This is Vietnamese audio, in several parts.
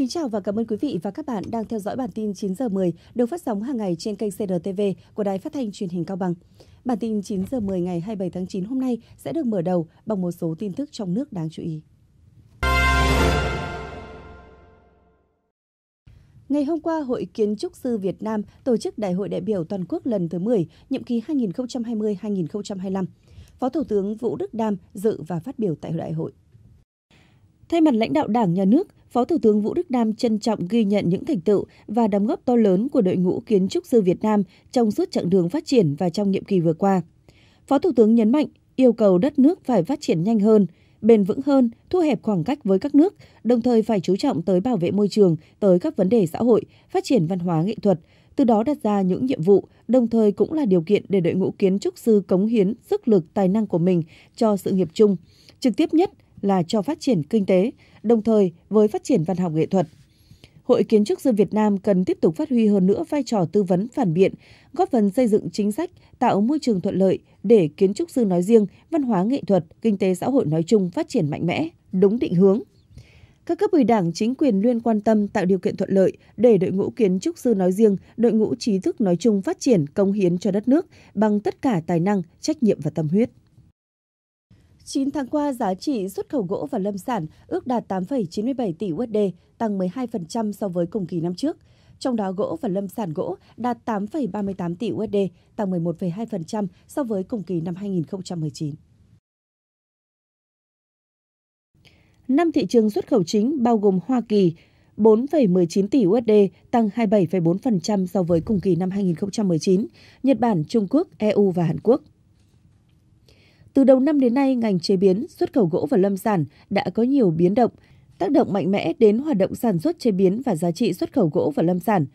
kính chào và cảm ơn quý vị và các bạn đang theo dõi bản tin 9 giờ 10 được phát sóng hàng ngày trên kênh CRTV của Đài Phát thanh Truyền hình Cao Bằng. Bản tin 9 giờ 10 ngày 27 tháng 9 hôm nay sẽ được mở đầu bằng một số tin tức trong nước đáng chú ý. Ngày hôm qua, Hội Kiến trúc sư Việt Nam tổ chức Đại hội đại biểu toàn quốc lần thứ 10, nhiệm kỳ 2020-2025. Phó Thủ tướng Vũ Đức Đam dự và phát biểu tại đại hội. Thay mặt lãnh đạo Đảng, Nhà nước, Phó Thủ tướng Vũ Đức Đam trân trọng ghi nhận những thành tựu và đóng góp to lớn của đội ngũ kiến trúc sư Việt Nam trong suốt chặng đường phát triển và trong nhiệm kỳ vừa qua. Phó Thủ tướng nhấn mạnh yêu cầu đất nước phải phát triển nhanh hơn, bền vững hơn, thu hẹp khoảng cách với các nước, đồng thời phải chú trọng tới bảo vệ môi trường, tới các vấn đề xã hội, phát triển văn hóa nghệ thuật, từ đó đặt ra những nhiệm vụ, đồng thời cũng là điều kiện để đội ngũ kiến trúc sư cống hiến sức lực tài năng của mình cho sự nghiệp chung, trực tiếp nhất là cho phát triển kinh tế, đồng thời với phát triển văn học nghệ thuật. Hội Kiến trúc sư Việt Nam cần tiếp tục phát huy hơn nữa vai trò tư vấn phản biện, góp phần xây dựng chính sách, tạo môi trường thuận lợi để kiến trúc sư nói riêng, văn hóa nghệ thuật, kinh tế xã hội nói chung phát triển mạnh mẽ, đúng định hướng. Các cấp ủy đảng, chính quyền luôn quan tâm tạo điều kiện thuận lợi để đội ngũ kiến trúc sư nói riêng, đội ngũ trí thức nói chung phát triển, công hiến cho đất nước bằng tất cả tài năng, trách nhiệm và tâm huyết. 9 tháng qua, giá trị xuất khẩu gỗ và lâm sản ước đạt 8,97 tỷ USD, tăng 12% so với cùng kỳ năm trước. Trong đó, gỗ và lâm sản gỗ đạt 8,38 tỷ USD, tăng 11,2% so với cùng kỳ năm 2019. Năm thị trường xuất khẩu chính bao gồm Hoa Kỳ, 4,19 tỷ USD, tăng 27,4% so với cùng kỳ năm 2019, Nhật Bản, Trung Quốc, EU và Hàn Quốc. Từ đầu năm đến nay, ngành chế biến, xuất khẩu gỗ và lâm sản đã có nhiều biến động, tác động mạnh mẽ đến hoạt động sản xuất chế biến và giá trị xuất khẩu gỗ và lâm sản.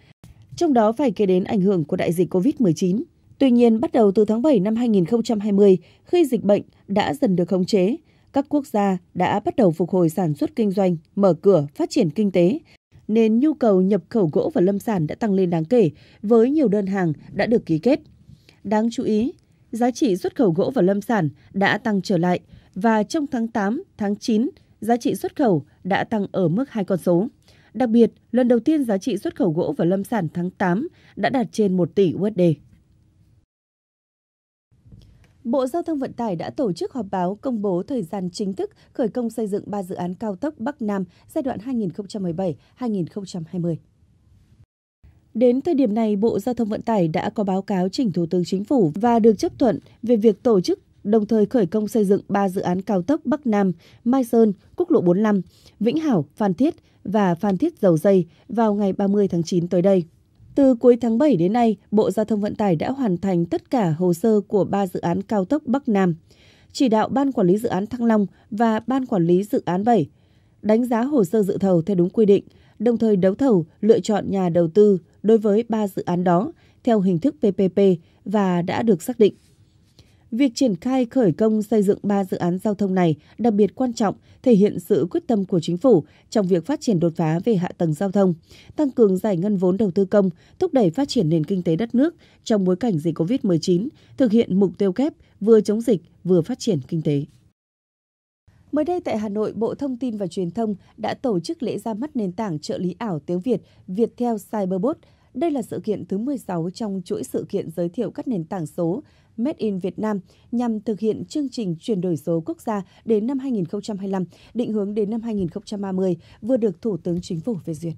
Trong đó phải kể đến ảnh hưởng của đại dịch COVID-19. Tuy nhiên, bắt đầu từ tháng 7 năm 2020, khi dịch bệnh đã dần được khống chế, các quốc gia đã bắt đầu phục hồi sản xuất kinh doanh, mở cửa, phát triển kinh tế, nên nhu cầu nhập khẩu gỗ và lâm sản đã tăng lên đáng kể với nhiều đơn hàng đã được ký kết. Đáng chú ý, giá trị xuất khẩu gỗ và lâm sản đã tăng trở lại và trong tháng 8, tháng 9, giá trị xuất khẩu đã tăng ở mức hai con số. Đặc biệt, lần đầu tiên giá trị xuất khẩu gỗ và lâm sản tháng 8 đã đạt trên 1 tỷ USD. Bộ Giao thông Vận tải đã tổ chức họp báo công bố thời gian chính thức khởi công xây dựng 3 dự án cao tốc Bắc Nam giai đoạn 2017-2020. Đến thời điểm này, Bộ Giao thông Vận tải đã có báo cáo trình Thủ tướng Chính phủ và được chấp thuận về việc tổ chức đồng thời khởi công xây dựng 3 dự án cao tốc Bắc Nam, Mai Sơn, Quốc lộ 45, Vĩnh Hảo, Phan Thiết và Phan Thiết Dầu Dây vào ngày 30 tháng 9 tới đây. Từ cuối tháng 7 đến nay, Bộ Giao thông Vận tải đã hoàn thành tất cả hồ sơ của 3 dự án cao tốc Bắc Nam, chỉ đạo Ban Quản lý Dự án Thăng Long và Ban Quản lý Dự án 7, đánh giá hồ sơ dự thầu theo đúng quy định, đồng thời đấu thầu lựa chọn nhà đầu tư, đối với 3 dự án đó theo hình thức PPP và đã được xác định. Việc triển khai khởi công xây dựng 3 dự án giao thông này đặc biệt quan trọng, thể hiện sự quyết tâm của chính phủ trong việc phát triển đột phá về hạ tầng giao thông, tăng cường giải ngân vốn đầu tư công, thúc đẩy phát triển nền kinh tế đất nước trong bối cảnh dịch COVID-19, thực hiện mục tiêu kép vừa chống dịch vừa phát triển kinh tế. Mới đây tại Hà Nội, Bộ Thông tin và Truyền thông đã tổ chức lễ ra mắt nền tảng trợ lý ảo tiếng Việt Viettel Cyberbot đây là sự kiện thứ 16 trong chuỗi sự kiện giới thiệu các nền tảng số Made in Việt Nam nhằm thực hiện chương trình chuyển đổi số quốc gia đến năm 2025, định hướng đến năm 2030 vừa được Thủ tướng Chính phủ phê duyệt.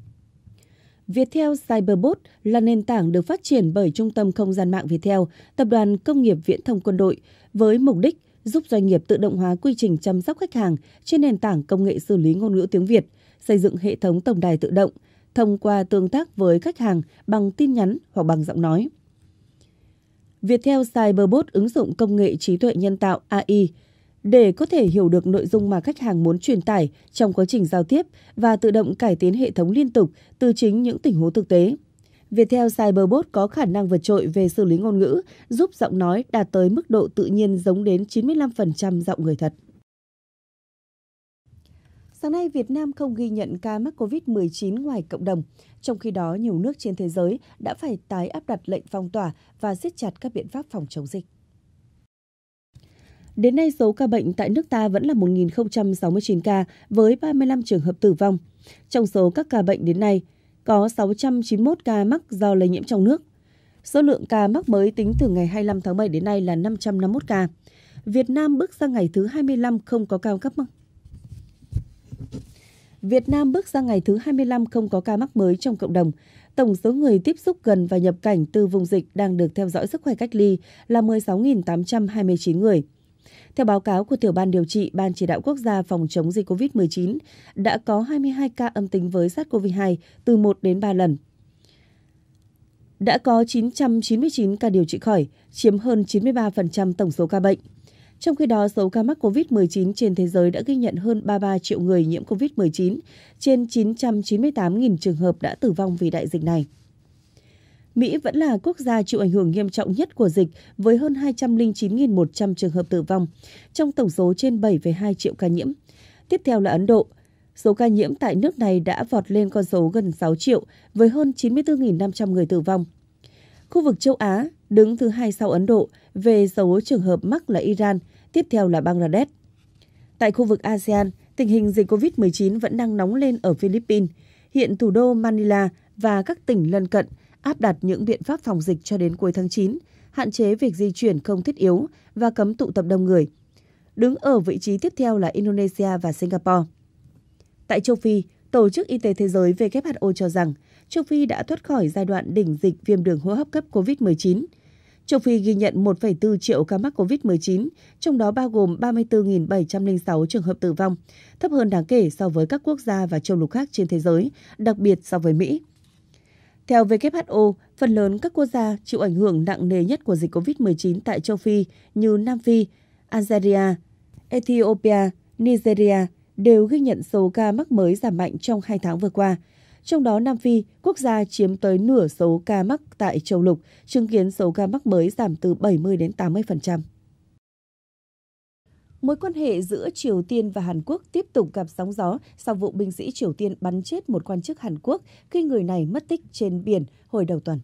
Viettel Cyberbot là nền tảng được phát triển bởi Trung tâm Không gian mạng Viettel, Tập đoàn Công nghiệp Viễn thông Quân đội, với mục đích giúp doanh nghiệp tự động hóa quy trình chăm sóc khách hàng trên nền tảng công nghệ xử lý ngôn ngữ tiếng Việt, xây dựng hệ thống tổng đài tự động – thông qua tương tác với khách hàng bằng tin nhắn hoặc bằng giọng nói. Viettel Cyberbot ứng dụng công nghệ trí tuệ nhân tạo AI để có thể hiểu được nội dung mà khách hàng muốn truyền tải trong quá trình giao tiếp và tự động cải tiến hệ thống liên tục từ chính những tình huống thực tế. Viettel Cyberbot có khả năng vượt trội về xử lý ngôn ngữ, giúp giọng nói đạt tới mức độ tự nhiên giống đến 95% giọng người thật. Sáng nay, Việt Nam không ghi nhận ca mắc COVID-19 ngoài cộng đồng. Trong khi đó, nhiều nước trên thế giới đã phải tái áp đặt lệnh phong tỏa và siết chặt các biện pháp phòng chống dịch. Đến nay, số ca bệnh tại nước ta vẫn là 1.069 ca, với 35 trường hợp tử vong. Trong số các ca bệnh đến nay, có 691 ca mắc do lây nhiễm trong nước. Số lượng ca mắc mới tính từ ngày 25 tháng 7 đến nay là 551 ca. Việt Nam bước sang ngày thứ 25 không có cao cấp mắc Việt Nam bước sang ngày thứ 25 không có ca mắc mới trong cộng đồng. Tổng số người tiếp xúc gần và nhập cảnh từ vùng dịch đang được theo dõi sức khỏe cách ly là 16.829 người. Theo báo cáo của Tiểu ban điều trị Ban chỉ đạo quốc gia phòng chống dịch COVID-19, đã có 22 ca âm tính với SARS-CoV-2 từ 1 đến 3 lần. Đã có 999 ca điều trị khỏi, chiếm hơn 93% tổng số ca bệnh. Trong khi đó, số ca mắc COVID-19 trên thế giới đã ghi nhận hơn 33 triệu người nhiễm COVID-19, trên 998.000 trường hợp đã tử vong vì đại dịch này. Mỹ vẫn là quốc gia chịu ảnh hưởng nghiêm trọng nhất của dịch với hơn 209.100 trường hợp tử vong, trong tổng số trên 7,2 triệu ca nhiễm. Tiếp theo là Ấn Độ. Số ca nhiễm tại nước này đã vọt lên con số gần 6 triệu với hơn 94.500 người tử vong. Khu vực châu Á đứng thứ hai sau Ấn Độ về số trường hợp mắc là Iran, tiếp theo là Bangladesh. Tại khu vực ASEAN, tình hình dịch COVID-19 vẫn đang nóng lên ở Philippines. Hiện thủ đô Manila và các tỉnh lân cận áp đặt những biện pháp phòng dịch cho đến cuối tháng 9, hạn chế việc di chuyển không thiết yếu và cấm tụ tập đông người. Đứng ở vị trí tiếp theo là Indonesia và Singapore. Tại châu Phi, Tổ chức Y tế Thế giới WHO cho rằng châu Phi đã thoát khỏi giai đoạn đỉnh dịch viêm đường hô hấp cấp COVID-19. Châu Phi ghi nhận 1,4 triệu ca mắc COVID-19, trong đó bao gồm 34.706 trường hợp tử vong, thấp hơn đáng kể so với các quốc gia và châu lục khác trên thế giới, đặc biệt so với Mỹ. Theo WHO, phần lớn các quốc gia chịu ảnh hưởng nặng nề nhất của dịch COVID-19 tại châu Phi như Nam Phi, Algeria, Ethiopia, Nigeria, đều ghi nhận số ca mắc mới giảm mạnh trong hai tháng vừa qua. Trong đó Nam Phi, quốc gia chiếm tới nửa số ca mắc tại châu lục, chứng kiến số ca mắc mới giảm từ 70 đến 80%. Mối quan hệ giữa Triều Tiên và Hàn Quốc tiếp tục gặp sóng gió sau vụ binh sĩ Triều Tiên bắn chết một quan chức Hàn Quốc khi người này mất tích trên biển hồi đầu tuần.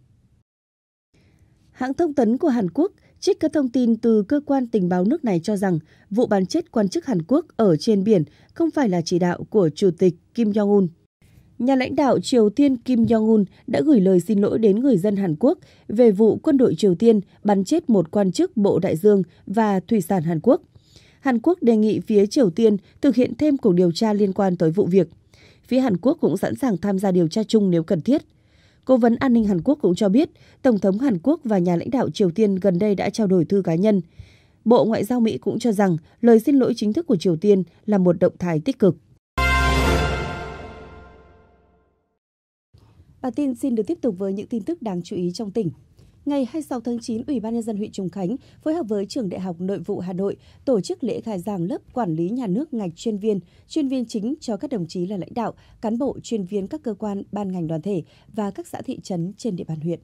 Hãng thông tấn của Hàn Quốc Trích các thông tin từ cơ quan tình báo nước này cho rằng vụ bắn chết quan chức Hàn Quốc ở trên biển không phải là chỉ đạo của Chủ tịch Kim Jong-un. Nhà lãnh đạo Triều Tiên Kim Jong-un đã gửi lời xin lỗi đến người dân Hàn Quốc về vụ quân đội Triều Tiên bắn chết một quan chức Bộ Đại dương và Thủy sản Hàn Quốc. Hàn Quốc đề nghị phía Triều Tiên thực hiện thêm cuộc điều tra liên quan tới vụ việc. Phía Hàn Quốc cũng sẵn sàng tham gia điều tra chung nếu cần thiết. Cố vấn an ninh Hàn Quốc cũng cho biết, Tổng thống Hàn Quốc và nhà lãnh đạo Triều Tiên gần đây đã trao đổi thư cá nhân. Bộ Ngoại giao Mỹ cũng cho rằng lời xin lỗi chính thức của Triều Tiên là một động thái tích cực. Bà tin xin được tiếp tục với những tin tức đáng chú ý trong tỉnh ngày 26 tháng 9, Ủy ban nhân dân huyện Trùng Khánh phối hợp với Trường Đại học Nội vụ Hà Nội tổ chức lễ khai giảng lớp quản lý nhà nước ngạch chuyên viên, chuyên viên chính cho các đồng chí là lãnh đạo, cán bộ, chuyên viên các cơ quan, ban ngành đoàn thể và các xã thị trấn trên địa bàn huyện.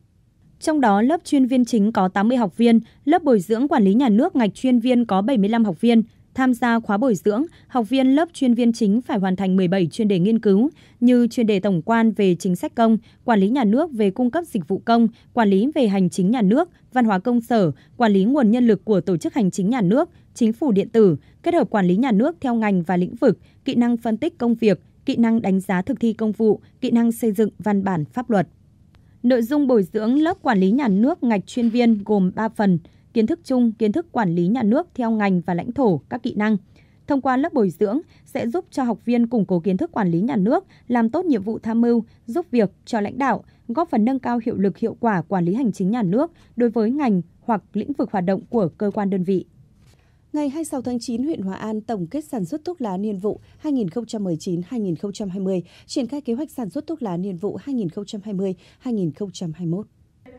Trong đó, lớp chuyên viên chính có 80 học viên, lớp bồi dưỡng quản lý nhà nước ngạch chuyên viên có 75 học viên, Tham gia khóa bồi dưỡng, học viên lớp chuyên viên chính phải hoàn thành 17 chuyên đề nghiên cứu như chuyên đề tổng quan về chính sách công, quản lý nhà nước về cung cấp dịch vụ công, quản lý về hành chính nhà nước, văn hóa công sở, quản lý nguồn nhân lực của tổ chức hành chính nhà nước, chính phủ điện tử, kết hợp quản lý nhà nước theo ngành và lĩnh vực, kỹ năng phân tích công việc, kỹ năng đánh giá thực thi công vụ, kỹ năng xây dựng văn bản pháp luật. Nội dung bồi dưỡng lớp quản lý nhà nước ngạch chuyên viên gồm 3 phần – kiến thức chung, kiến thức quản lý nhà nước theo ngành và lãnh thổ, các kỹ năng. Thông qua lớp bồi dưỡng sẽ giúp cho học viên củng cố kiến thức quản lý nhà nước, làm tốt nhiệm vụ tham mưu, giúp việc cho lãnh đạo, góp phần nâng cao hiệu lực hiệu quả quản lý hành chính nhà nước đối với ngành hoặc lĩnh vực hoạt động của cơ quan đơn vị. Ngày 26 tháng 9, huyện Hòa An tổng kết sản xuất thuốc lá niên vụ 2019-2020, triển khai kế hoạch sản xuất thuốc lá niên vụ 2020-2021.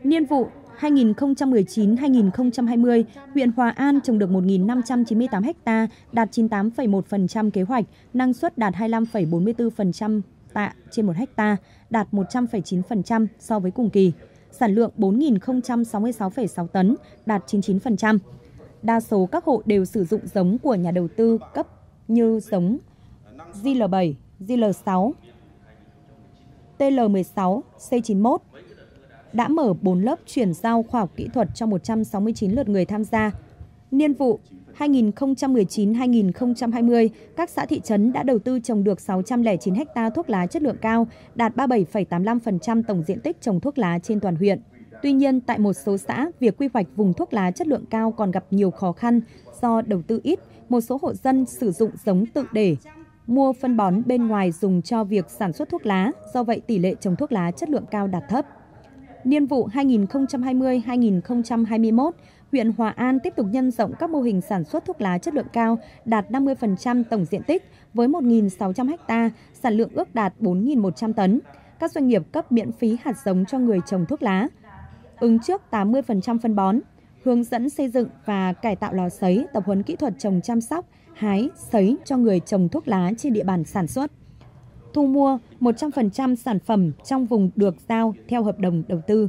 Niên vụ 2019-2020, huyện Hòa An trồng được 1.598 ha, đạt 98,1% kế hoạch, năng suất đạt 25,44% tạ trên 1 ha, đạt 100,9% so với cùng kỳ. Sản lượng 4.066,6 tấn, đạt 99%. Đa số các hộ đều sử dụng giống của nhà đầu tư cấp như giống GL7, GL6, TL16, C91, đã mở 4 lớp chuyển giao khoa học kỹ thuật cho 169 lượt người tham gia. Niên vụ 2019-2020, các xã thị trấn đã đầu tư trồng được 609 ha thuốc lá chất lượng cao, đạt 37,85% tổng diện tích trồng thuốc lá trên toàn huyện. Tuy nhiên, tại một số xã, việc quy hoạch vùng thuốc lá chất lượng cao còn gặp nhiều khó khăn do đầu tư ít, một số hộ dân sử dụng giống tự để, mua phân bón bên ngoài dùng cho việc sản xuất thuốc lá, do vậy tỷ lệ trồng thuốc lá chất lượng cao đạt thấp. Niên vụ 2020-2021, huyện Hòa An tiếp tục nhân rộng các mô hình sản xuất thuốc lá chất lượng cao đạt 50% tổng diện tích với 1.600 ha, sản lượng ước đạt 4.100 tấn. Các doanh nghiệp cấp miễn phí hạt giống cho người trồng thuốc lá, ứng trước 80% phân bón, hướng dẫn xây dựng và cải tạo lò sấy, tập huấn kỹ thuật trồng chăm sóc, hái, sấy cho người trồng thuốc lá trên địa bàn sản xuất thu mua 100% sản phẩm trong vùng được giao theo hợp đồng đầu tư.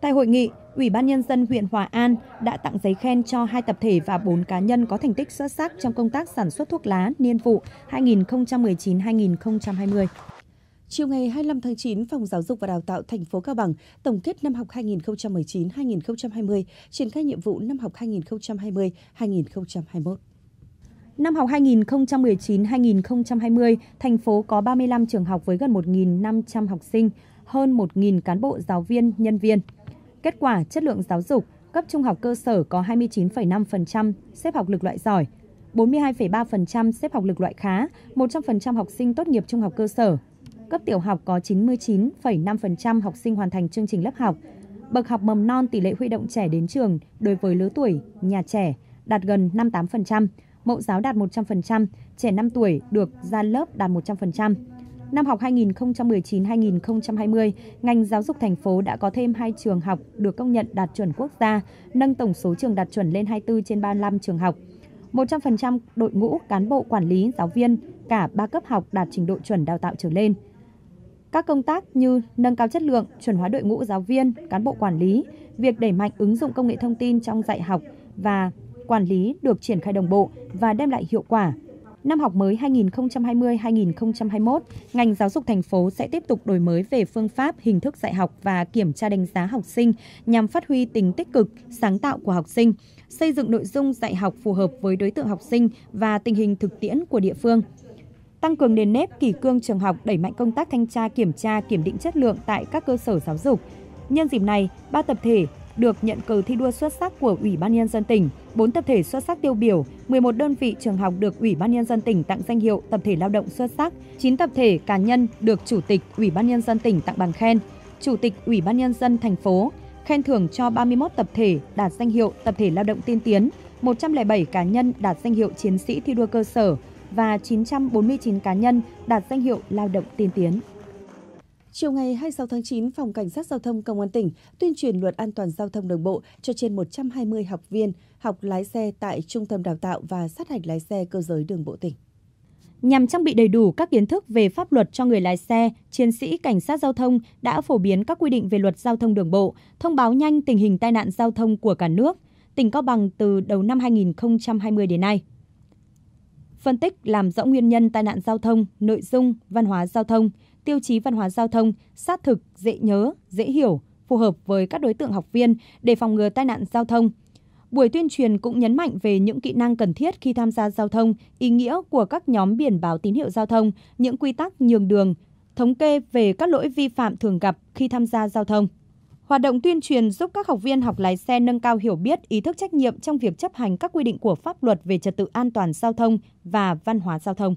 Tại hội nghị, Ủy ban Nhân dân huyện Hòa An đã tặng giấy khen cho hai tập thể và bốn cá nhân có thành tích xuất sắc trong công tác sản xuất thuốc lá niên vụ 2019-2020. Chiều ngày 25 tháng 9, Phòng Giáo dục và Đào tạo thành phố Cao Bằng tổng kết năm học 2019-2020, triển khai nhiệm vụ năm học 2020-2021. Năm học 2019-2020, thành phố có 35 trường học với gần 1.500 học sinh, hơn 1.000 cán bộ giáo viên, nhân viên. Kết quả chất lượng giáo dục, cấp trung học cơ sở có 29,5% xếp học lực loại giỏi, 42,3% xếp học lực loại khá, 100% học sinh tốt nghiệp trung học cơ sở. Cấp tiểu học có 99,5% học sinh hoàn thành chương trình lớp học. Bậc học mầm non tỷ lệ huy động trẻ đến trường đối với lứa tuổi, nhà trẻ đạt gần 58%, mẫu giáo đạt 100%, trẻ 5 tuổi được ra lớp đạt 100%. Năm học 2019-2020, ngành giáo dục thành phố đã có thêm 2 trường học được công nhận đạt chuẩn quốc gia, nâng tổng số trường đạt chuẩn lên 24 trên 35 trường học. 100% đội ngũ cán bộ quản lý, giáo viên cả 3 cấp học đạt trình độ chuẩn đào tạo trở lên. Các công tác như nâng cao chất lượng, chuẩn hóa đội ngũ giáo viên, cán bộ quản lý, việc đẩy mạnh ứng dụng công nghệ thông tin trong dạy học và quản lý được triển khai đồng bộ và đem lại hiệu quả. Năm học mới 2020-2021, ngành giáo dục thành phố sẽ tiếp tục đổi mới về phương pháp, hình thức dạy học và kiểm tra đánh giá học sinh nhằm phát huy tính tích cực, sáng tạo của học sinh, xây dựng nội dung dạy học phù hợp với đối tượng học sinh và tình hình thực tiễn của địa phương tăng cường nền nếp kỷ cương trường học, đẩy mạnh công tác thanh tra, kiểm tra, kiểm định chất lượng tại các cơ sở giáo dục. Nhân dịp này, ba tập thể được nhận cờ thi đua xuất sắc của Ủy ban Nhân dân tỉnh, 4 tập thể xuất sắc tiêu biểu, 11 đơn vị trường học được Ủy ban Nhân dân tỉnh tặng danh hiệu tập thể lao động xuất sắc, 9 tập thể cá nhân được Chủ tịch Ủy ban Nhân dân tỉnh tặng bằng khen, Chủ tịch Ủy ban Nhân dân thành phố, khen thưởng cho 31 tập thể đạt danh hiệu tập thể lao động tiên tiến, 107 cá nhân đạt danh hiệu chiến sĩ thi đua cơ sở và 949 cá nhân đạt danh hiệu lao động tiên tiến. Chiều ngày 26 tháng 9, Phòng Cảnh sát Giao thông Công an tỉnh tuyên truyền luật an toàn giao thông đường bộ cho trên 120 học viên học lái xe tại Trung tâm Đào tạo và sát hạch lái xe cơ giới đường bộ tỉnh. Nhằm trang bị đầy đủ các kiến thức về pháp luật cho người lái xe, chiến sĩ cảnh sát giao thông đã phổ biến các quy định về luật giao thông đường bộ, thông báo nhanh tình hình tai nạn giao thông của cả nước, tỉnh Cao Bằng từ đầu năm 2020 đến nay phân tích làm rõ nguyên nhân tai nạn giao thông, nội dung, văn hóa giao thông, tiêu chí văn hóa giao thông sát thực, dễ nhớ, dễ hiểu, phù hợp với các đối tượng học viên để phòng ngừa tai nạn giao thông. Buổi tuyên truyền cũng nhấn mạnh về những kỹ năng cần thiết khi tham gia giao thông, ý nghĩa của các nhóm biển báo tín hiệu giao thông, những quy tắc nhường đường, thống kê về các lỗi vi phạm thường gặp khi tham gia giao thông. Hoạt động tuyên truyền giúp các học viên học lái xe nâng cao hiểu biết, ý thức trách nhiệm trong việc chấp hành các quy định của pháp luật về trật tự an toàn giao thông và văn hóa giao thông.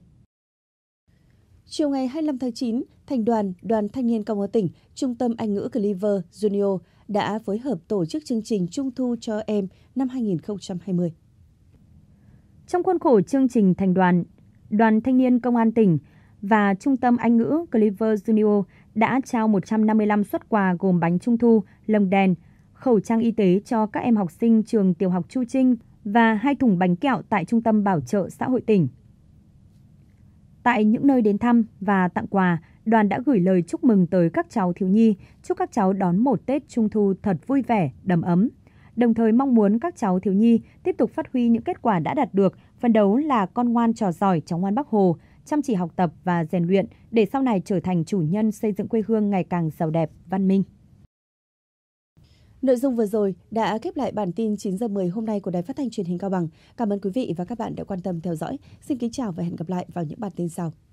Chiều ngày 25 tháng 9, Thành đoàn, Đoàn Thanh niên Công an tỉnh, Trung tâm Anh ngữ Cleaver Junior đã phối hợp tổ chức chương trình Trung thu cho em năm 2020. Trong khuôn khổ chương trình Thành đoàn, Đoàn Thanh niên Công an tỉnh và Trung tâm Anh ngữ Cleaver Junior đã trao 155 xuất quà gồm bánh trung thu, lồng đèn, khẩu trang y tế cho các em học sinh trường tiểu học Chu Trinh và hai thùng bánh kẹo tại Trung tâm Bảo trợ xã hội tỉnh. Tại những nơi đến thăm và tặng quà, đoàn đã gửi lời chúc mừng tới các cháu thiếu nhi, chúc các cháu đón một Tết Trung thu thật vui vẻ, đầm ấm. Đồng thời mong muốn các cháu thiếu nhi tiếp tục phát huy những kết quả đã đạt được, phấn đấu là con ngoan trò giỏi cháu ngoan Bắc Hồ, chăm chỉ học tập và rèn luyện để sau này trở thành chủ nhân xây dựng quê hương ngày càng giàu đẹp, văn minh. Nội dung vừa rồi đã khép lại bản tin 9 giờ 10 hôm nay của Đài Phát thanh Truyền hình Cao Bằng. Cảm ơn quý vị và các bạn đã quan tâm theo dõi. Xin kính chào và hẹn gặp lại vào những bản tin sau.